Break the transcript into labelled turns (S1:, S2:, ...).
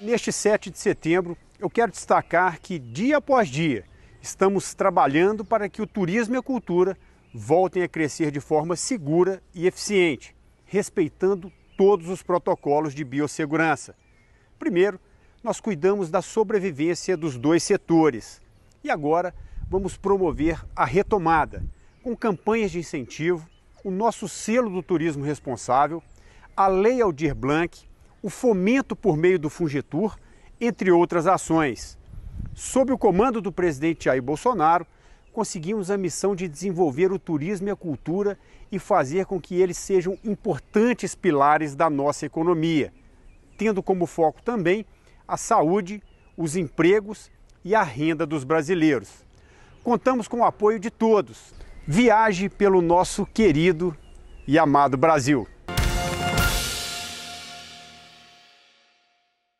S1: neste 7 de setembro, eu quero destacar que dia após dia estamos trabalhando para que o turismo e a cultura voltem a crescer de forma segura e eficiente, respeitando todos os protocolos de biossegurança. Primeiro, nós cuidamos da sobrevivência dos dois setores e agora vamos promover a retomada com campanhas de incentivo, o nosso selo do turismo responsável, a Lei Aldir Blanc o fomento por meio do Fungetur, entre outras ações. Sob o comando do presidente Jair Bolsonaro, conseguimos a missão de desenvolver o turismo e a cultura e fazer com que eles sejam importantes pilares da nossa economia, tendo como foco também a saúde, os empregos e a renda dos brasileiros. Contamos com o apoio de todos. Viaje pelo nosso querido e amado Brasil.